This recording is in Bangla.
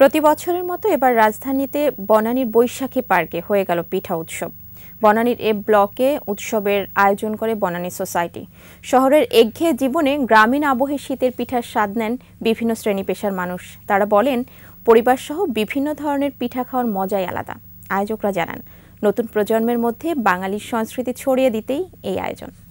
প্রতি বছরের মতো এবার রাজধানীতে বনানীর বৈশাখী পার্কে হয়ে গেল পিঠা উৎসব বনানীর এ ব্লকে উৎসবের আয়োজন করে বনানী সোসাইটি শহরের একঘেয়ে জীবনে গ্রামীণ আবহে শীতের পিঠার স্বাদ নেন বিভিন্ন শ্রেণী পেশার মানুষ তারা বলেন পরিবারসহ বিভিন্ন ধরনের পিঠা খাওয়ার মজাই আলাদা আয়োজকরা জানান নতুন প্রজন্মের মধ্যে বাঙালির সংস্কৃতি ছড়িয়ে দিতেই এই আয়োজন